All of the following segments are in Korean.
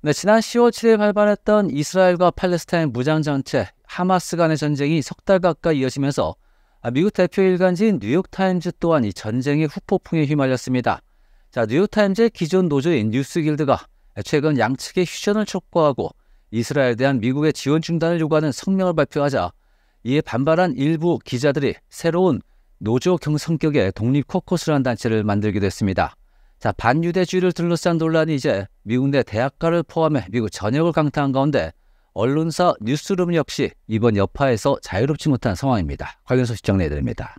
네, 지난 10월 7일 발발했던 이스라엘과 팔레스타인 무장정체 하마스 간의 전쟁이 석 달 가까이 이어지면서 미국 대표 일간지인 뉴욕타임즈 또한 이 전쟁의 후폭풍에 휘말렸습니다. 자, 뉴욕타임즈의 기존 노조인 뉴스길드가 최근 양측의 휴전을 촉구하고 이스라엘에 대한 미국의 지원 중단을 요구하는 성명을 발표하자 이에 반발한 일부 기자들이 새로운 노조 경 성격의 독립 코커스라는 단체를 만들기도 했습니다. 자, 반유대주의를 둘러싼 논란이 이제 미국 내 대학가를 포함해 미국 전역을 강타한 가운데 언론사 뉴스룸 역시 이번 여파에서 자유롭지 못한 상황입니다. 관련 소식 정리해드립니다.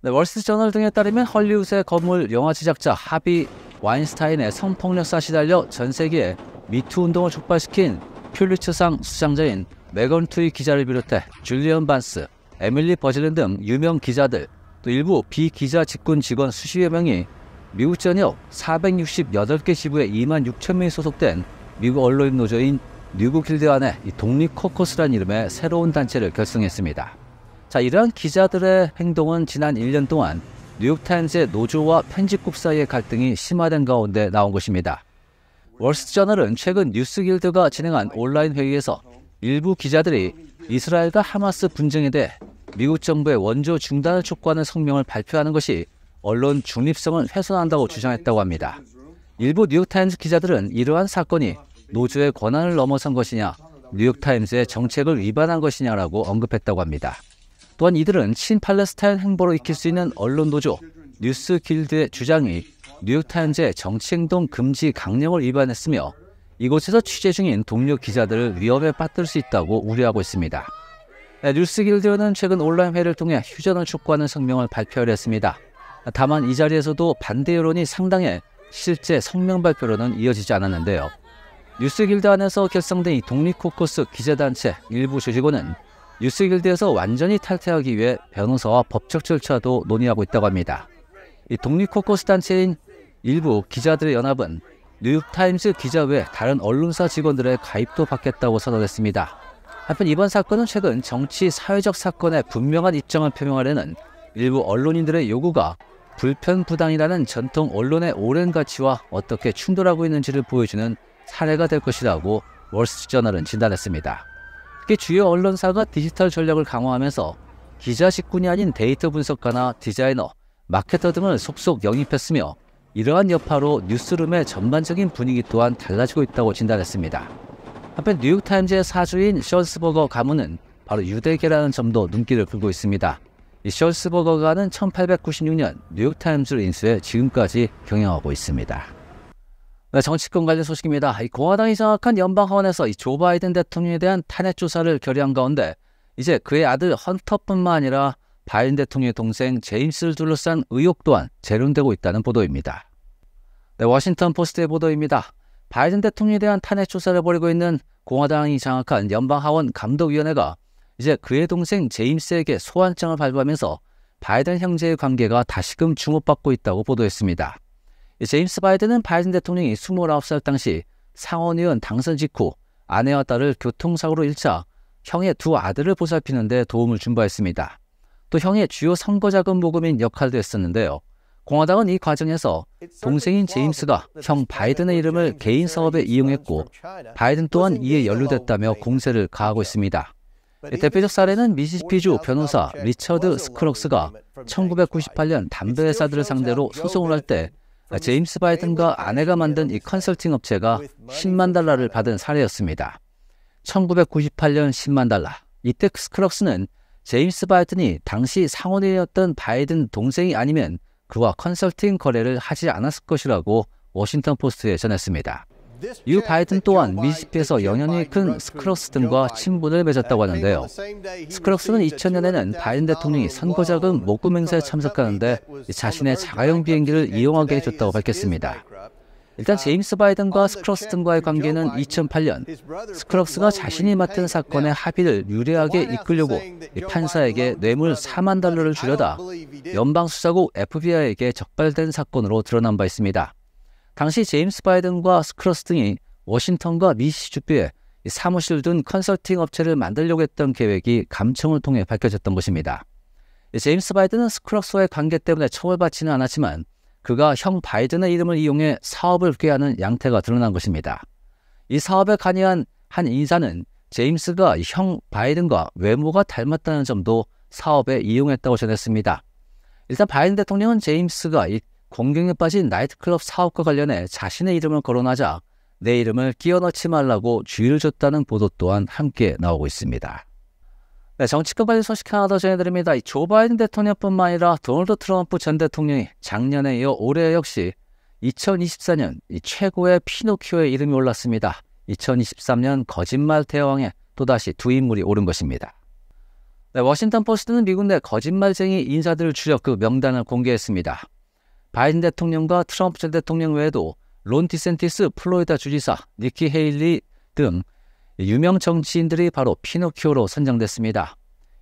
네, 월스저널 트 등에 따르면 헐리우드의 건물 영화 제작자 하비 와인스타인의 성폭력 사시달려 전 세계에 미투 운동을 촉발시킨 퓰리처상 수상자인 메건 투이 기자를 비롯해 줄리언 반스, 에밀리 버질린 등 유명 기자들 또 일부 비기자 직군 직원 수십여 명이 미국 전역 468개 시부에 2만 6천 명이 소속된 미국 언론인 노조인 뉴브길드 안에 독립 코커스란 이름의 새로운 단체를 결성했습니다. 자, 이러한 기자들의 행동은 지난 1년 동안 뉴욕타임즈의 노조와 편집국 사이의 갈등이 심화된 가운데 나온 것입니다. 월스트저널은 최근 뉴스길드가 진행한 온라인 회의에서 일부 기자들이 이스라엘과 하마스 분쟁에 대해 미국 정부의 원조 중단을 촉구하는 성명을 발표하는 것이 언론 중립성을 훼손한다고 주장했다고 합니다. 일부 뉴욕타임스 기자들은 이러한 사건이 노조의 권한을 넘어선 것이냐, 뉴욕타임스의 정책을 위반한 것이냐라고 언급했다고 합니다. 또한 이들은 친팔레스타인 행보로 익힐 수 있는 언론 노조 뉴스 길드의 주장이 뉴욕타임즈의 정치행동 금지 강령을 위반했으며 이곳에서 취재 중인 동료 기자들을 위험에 빠뜨릴 수 있다고 우려하고 있습니다. 네, 뉴스 길드는 최근 온라인 회를 통해 휴전을 촉구하는 성명을 발표했습니다. 다만 이 자리에서도 반대 여론이 상당해 실제 성명 발표로는 이어지지 않았는데요. 뉴스길드 안에서 결성된 이 독립코커스 기재단체 일부 조직원은 뉴스길드에서 완전히 탈퇴하기 위해 변호사와 법적 절차도 논의하고 있다고 합니다. 이 독립코커스 단체인 일부 기자들의 연합은 뉴욕타임스 기자 외 다른 언론사 직원들의 가입도 받겠다고 선언했습니다. 한편 이번 사건은 최근 정치 사회적 사건의 분명한 입장을 표명하려는 일부 언론인들의 요구가 불편부당이라는 전통 언론의 오랜 가치와 어떻게 충돌하고 있는지를 보여주는 사례가 될 것이라고 월스트리트저널은 진단했습니다. 특히 주요 언론사가 디지털 전략을 강화하면서 기자 식군이 아닌 데이터 분석가나 디자이너, 마케터 등을 속속 영입했으며 이러한 여파로 뉴스룸의 전반적인 분위기 또한 달라지고 있다고 진단했습니다. 한편 뉴욕타임즈의 사주인 션스버거 가문은 바로 유대계라는 점도 눈길을 끌고 있습니다. 이 셜스버거가는 1896년 뉴욕타임스를 인수해 지금까지 경영하고 있습니다. 네, 정치권 관련 소식입니다. 이 공화당이 장악한 연방 하원에서 이 조 바이든 대통령에 대한 탄핵 조사를 결의한 가운데 이제 그의 아들 헌터뿐만 아니라 바이든 대통령의 동생 제임스를 둘러싼 의혹 또한 재론되고 있다는 보도입니다. 네, 워싱턴 포스트의 보도입니다. 바이든 대통령에 대한 탄핵 조사를 벌이고 있는 공화당이 장악한 연방 하원 감독위원회가 이제 그의 동생 제임스에게 소환장을 발부하면서 바이든 형제의 관계가 다시금 주목받고 있다고 보도했습니다. 제임스 바이든은 바이든 대통령이 29살 당시 상원의원 당선 직후 아내와 딸을 교통사고로 잃자 형의 두 아들을 보살피는 데 도움을 준바했습니다또 형의 주요 선거자금 모금인 역할도 했었는데요. 공화당은 이 과정에서 동생인 제임스가 형 바이든의 이름을 개인 사업에 이용했고 바이든 또한 이에 연루됐다며 공세를 가하고 있습니다. 대표적 사례는 미시시피주 변호사 리처드 스크럭스가 1998년 담배 회사들을 상대로 소송을 할 때 제임스 바이든과 아내가 만든 이 컨설팅 업체가 10만 달러를 받은 사례였습니다. 1998년 10만 달러. 이때 스크럭스는 제임스 바이든이 당시 상원이었던 바이든 동생이 아니면 그와 컨설팅 거래를 하지 않았을 것이라고 워싱턴 포스트에 전했습니다. 이바이든 또한 미시피에서 영향이 큰 스크럭스 등과 친분을 맺었다고 하는데요. 스크럭스는 2000년에는 바이든 대통령이 선거자금 목금 행사에 참석하는데 자신의 자가용 비행기를 이용하게 해줬다고 밝혔습니다. 일단 uh, 제임스 바이든과 스크럭스 등과의 관계는 2008년 스크럭스가 자신이 맡은 사건의 합의를 유리하게 이끌려고 판사에게 뇌물 4만 달러를 주려다 연방수사국 FBI에게 적발된 사건으로 드러난 바 있습니다. 당시 제임스 바이든과 스크러스 등이 워싱턴과 미시주피에 사무실 둔 컨설팅 업체를 만들려고 했던 계획이 감청을 통해 밝혀졌던 것입니다. 제임스 바이든은 스크럭스와의 관계 때문에 처벌받지는 않았지만 그가 형 바이든의 이름을 이용해 사업을 꾀하는 양태가 드러난 것입니다. 이 사업에 관여한 한 인사는 제임스가 형 바이든과 외모가 닮았다는 점도 사업에 이용했다고 전했습니다. 일단 바이든 대통령은 제임스가 공경에 빠진 나이트클럽 사업과 관련해 자신의 이름을 거론하자 내 이름을 끼워 넣지 말라고 주의를 줬다는 보도 또한 함께 나오고 있습니다. 네, 정치권 관련 소식 하나 더 전해드립니다. 조 바이든 대통령뿐만 아니라 도널드 트럼프 전 대통령이 작년에 이어 올해 역시 2024년 최고의 피노키오의 이름이 올랐습니다. 2023년 거짓말 대왕에 또다시 두 인물이 오른 것입니다. 네, 워싱턴 포스트는 미국 내 거짓말쟁이 인사들을 추그 명단을 공개했습니다. 바이든 대통령과 트럼프 전 대통령 외에도 론 디센티스 플로리다 주지사, 니키 헤일리 등 유명 정치인들이 바로 피노키오로 선정됐습니다.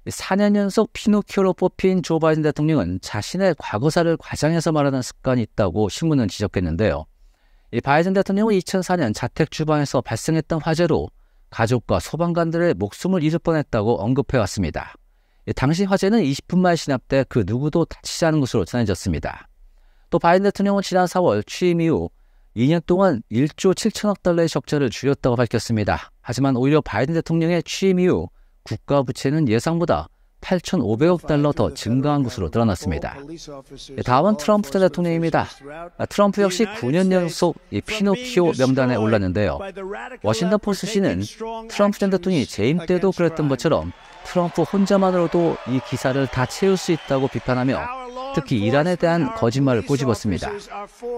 4년 연속 피노키오로 뽑힌 조 바이든 대통령은 자신의 과거사를 과장해서 말하는 습관이 있다고 신문은 지적했는데요. 이 바이든 대통령은 2004년 자택 주방에서 발생했던 화재로 가족과 소방관들의 목숨을 잃을 뻔했다고 언급해왔습니다. 당시 화재는 20분 만에 진압돼 그 누구도 다치지 않은 것으로 전해졌습니다. 또 바이든 대통령은 지난 4월 취임 이후 2년 동안 1조 7천억 달러의 적자를 줄였다고 밝혔습니다. 하지만 오히려 바이든 대통령의 취임 이후 국가 부채는 예상보다 8,500억 달러 더 증가한 것으로 드러났습니다. 예, 다음은 트럼프 전 대통령입니다. 아, 트럼프 역시 9년 연속 이 피노키오 명단에 올랐는데요. 워싱턴 포스트는 트럼프 전 대통령이 재임 때도 그랬던 것처럼 트럼프 혼자만으로도 이 기사를 다 채울 수 있다고 비판하며 특히 이란에 대한 거짓말을 꼬집었습니다.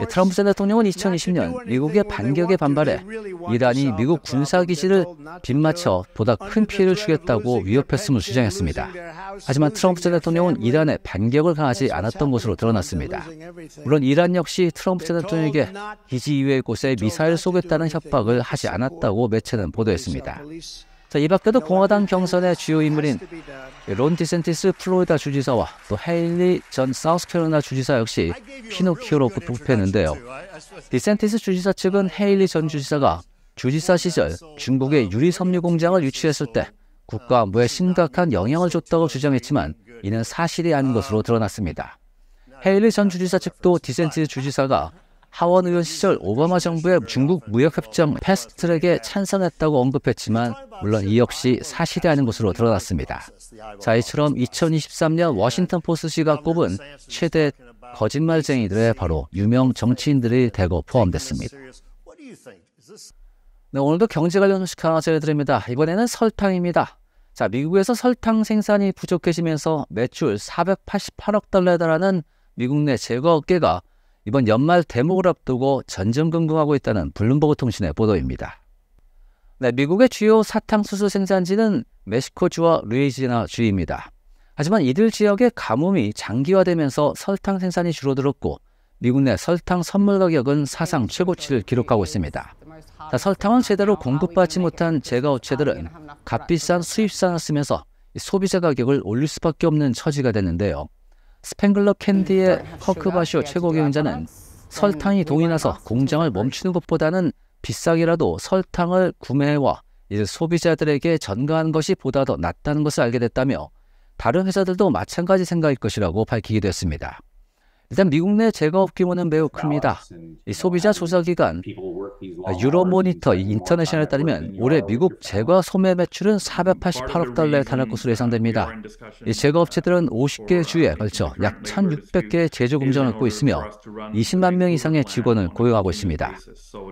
예, 트럼프 전 대통령은 2020년 미국의 반격에 반발해 이란이 미국 군사기지를 빗맞춰 보다 큰 피해를 주겠다고 위협했음을 주장했습니다. 하지만 트럼프 전 대통령은 이란의 반격을 강하지 않았던 것으로 드러났습니다. 물론 이란 역시 트럼프 전 대통령에게 기지 이외의 곳에 미사일 을 쏘겠다는 협박을 하지 않았다고 매체는 보도했습니다. 자, 이 밖에도 공화당 경선의 주요 인물인 론 디센티스 플로리다 주지사와 또 헤일리 전 사우스캐롤리나 주지사 역시 피노키오로 부패했는데요. 디센티스 주지사 측은 헤일리 전 주지사가 주지사 시절 중국의 유리 섬유 공장을 유치했을 때 국가 안보에 심각한 영향을 줬다고 주장했지만 이는 사실이 아닌 것으로 드러났습니다. 헤일리 전 주지사 측도 디센티스 주지사가 하원 의원 시절 오바마 정부의 중국 무역협정 패스트트랙에 찬성했다고 언급했지만 물론 이 역시 사실이 아닌 것으로 드러났습니다. 자 이처럼 2023년 워싱턴 포스시가 꼽은 최대 거짓말쟁이들의 바로 유명 정치인들이 대거 포함됐습니다. 네, 오늘도 경제 관련 소식 하나 전해드립니다. 이번에는 설탕입니다. 자, 미국에서 설탕 생산이 부족해지면서 매출 488억 달러에 달하는 미국 내 제과업계가 이번 연말 대목을 앞두고 전전긍긍하고 있다는 블룸버그 통신의 보도입니다. 네, 미국의 주요 사탕수수 생산지는 멕시코주와 루이지나 주입니다. 하지만 이들 지역의 가뭄이 장기화되면서 설탕 생산이 줄어들었고 미국 내 설탕 선물 가격은 사상 최고치를 기록하고 있습니다. 설탕을 제대로 공급받지 못한 제과업체들은 값비싼 수입산을 쓰면서 소비자 가격을 올릴 수밖에 없는 처지가 됐는데요. 스팽글러 캔디의 음. 허크바쇼 최고 경영자는 설탕이 음. 동이 나서 공장을 멈추는 것보다는 비싸게라도 설탕을 구매해와 소비자들에게 전가하는 것이 보다 더 낫다는 것을 알게 됐다며 다른 회사들도 마찬가지 생각일 것이라고 밝히기도 했습니다. 일단 미국 내 제과업 규모는 매우 큽니다. 소비자 조사기관 아, 유로모니터 인터내셔널에 따르면 올해 미국 제과 소매 매출은 488억 달러에 달할 것으로 예상됩니다. 이 제과업체들은 50개 주에 걸쳐 약 1,600개의 제조 공장을 갖고 있으며 20만 명 이상의 직원을 고용하고 있습니다.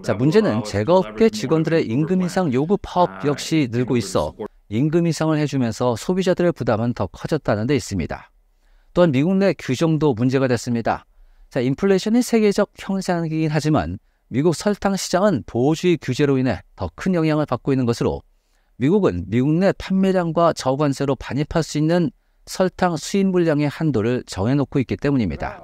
자, 문제는 제과업계 직원들의 임금 이상 요구 파업 역시 늘고 있어 임금 이상을 해주면서 소비자들의 부담은 더 커졌다는 데 있습니다. 또한 미국 내 규정도 문제가 됐습니다. 자, 인플레이션이 세계적 현상이긴 하지만 미국 설탕 시장은 보호주의 규제로 인해 더 큰 영향을 받고 있는 것으로 미국은 미국 내 판매량과 저관세로 반입할 수 있는 설탕 수입 물량의 한도를 정해놓고 있기 때문입니다.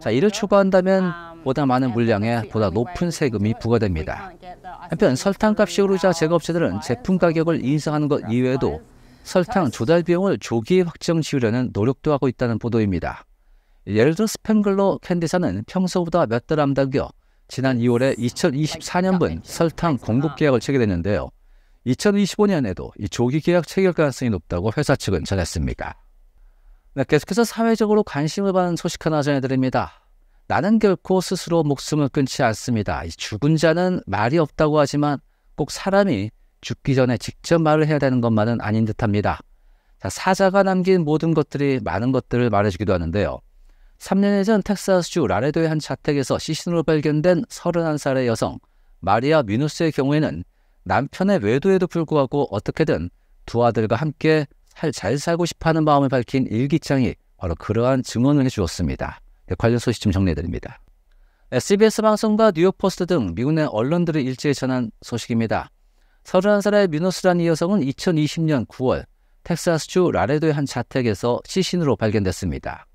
자, 이를 초과한다면 보다 많은 물량에 보다 높은 세금이 부과됩니다. 한편 설탕값이 오르자 제조업체들은 제품 가격을 인상하는 것 이외에도 설탕 조달 비용을 조기에 확정지으려는 노력도 하고 있다는 보도입니다. 예를 들어 스팸글로 캔디사는 평소보다 몇 달 앞당겨 지난 2월에 2024년분 아, 설탕 공급 계약을 체결했는데요. 2025년에도 이 조기 계약 체결 가능성이 높다고 회사 측은 전했습니다. 네, 계속해서 사회적으로 관심을 받는 소식 하나 전해드립니다. 나는 결코 스스로 목숨을 끊지 않습니다. 죽은 자는 말이 없다고 하지만 꼭 사람이 죽기 전에 직접 말을 해야 되는 것만은 아닌 듯합니다. 자, 사자가 남긴 모든 것들이 많은 것들을 말해주기도 하는데요. 3년 전 텍사스주 라레도의 한 자택에서 시신으로 발견된 31살의 여성 마리아 미누스의 경우에는 남편의 외도에도 불구하고 어떻게든 두 아들과 함께 잘 살고 싶어하는 마음을 밝힌 일기장이 바로 그러한 증언을 해주었습니다. 네, 관련 소식 좀 정리해드립니다. CBS 방송과 뉴욕포스트 등 미국 내 언론들이 일제히 전한 소식입니다. 31살의 미노스라는 여성은 2020년 9월 텍사스주 라레도의 한 자택에서 시신으로 발견됐습니다.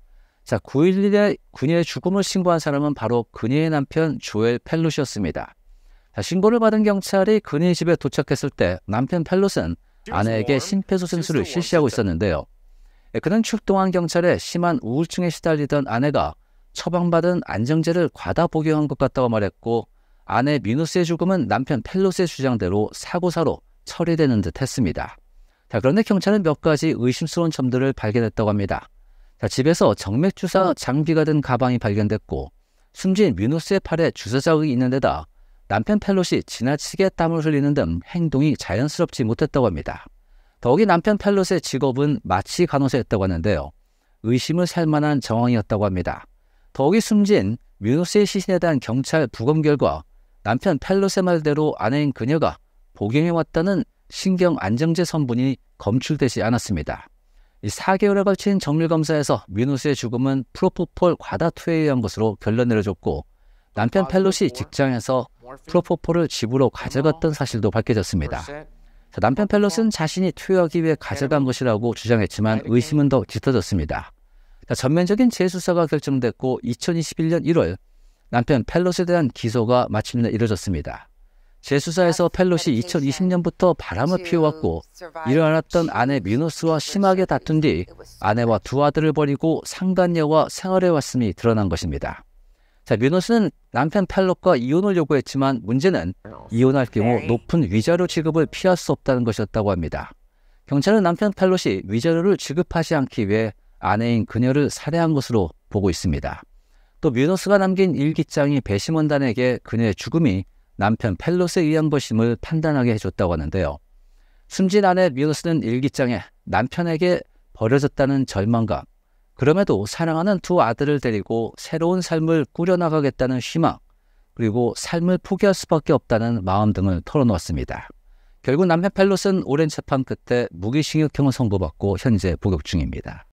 자, 9.11에 그녀의 죽음을 신고한 사람은 바로 그녀의 남편 조엘 펠루시였습니다. 자, 신고를 받은 경찰이 그녀의 집에 도착했을 때 남편 펠루스는 아내에게 심폐소생술을 실시하고 있었는데요. 예, 그는 출동한 경찰에 심한 우울증에 시달리던 아내가 처방받은 안정제를 과다 복용한 것 같다고 말했고 아내 미누스의 죽음은 남편 펠로스의 주장대로 사고사로 처리되는 듯 했습니다. 자, 그런데 경찰은 몇 가지 의심스러운 점들을 발견했다고 합니다. 자, 집에서 정맥주사 장비가 든 가방이 발견됐고 숨진 미누스의 팔에 주사자국이 있는 데다 남편 펠롯이 지나치게 땀을 흘리는 등 행동이 자연스럽지 못했다고 합니다. 더욱이 남편 펠로스의 직업은 마취 간호사였다고 하는데요. 의심을 살 만한 정황이었다고 합니다. 더욱이 숨진 미누스의 시신에 대한 경찰 부검 결과 남편 펠로세 말대로 아내인 그녀가 복용해왔다는 신경 안정제 성분이 검출되지 않았습니다. 이 4개월에 걸친 정밀검사에서 민호 씨의 죽음은 프로포폴 과다투에 의한 것으로 결론 내려졌고 남편 펠로시 직장에서 프로포폴을 집으로 가져갔던 사실도 밝혀졌습니다. 남편 펠롯은 자신이 투여하기 위해 가져간 것이라고 주장했지만 의심은 더 짙어졌습니다. 전면적인 재수사가 결정됐고 2021년 1월 남편 펠롯에 대한 기소가 마침내 이뤄졌습니다. 재수사에서 펠롯이 2020년부터 바람을 피워왔고 일어났던 아내 미노스와 심하게 다툰 뒤 아내와 두 아들을 버리고 상간녀와 생활해왔음이 드러난 것입니다. 자, 미노스는 남편 펠롯과 이혼을 요구했지만 문제는 이혼할 경우 높은 위자료 지급을 피할 수 없다는 것이었다고 합니다. 경찰은 남편 펠롯이 위자료를 지급하지 않기 위해 아내인 그녀를 살해한 것으로 보고 있습니다. 또 뮤더스가 남긴 일기장이 배심원단에게 그녀의 죽음이 남편 펠롯에 의한 것심을 판단하게 해줬다고 하는데요. 숨진 아내 뮤더스는 일기장에 남편에게 버려졌다는 절망감, 그럼에도 사랑하는 두 아들을 데리고 새로운 삶을 꾸려나가겠다는 희망, 그리고 삶을 포기할 수밖에 없다는 마음 등을 털어놓았습니다. 결국 남편 펠롯은 오랜 재판 끝에 무기징역형을 선고받고 현재 복역 중입니다.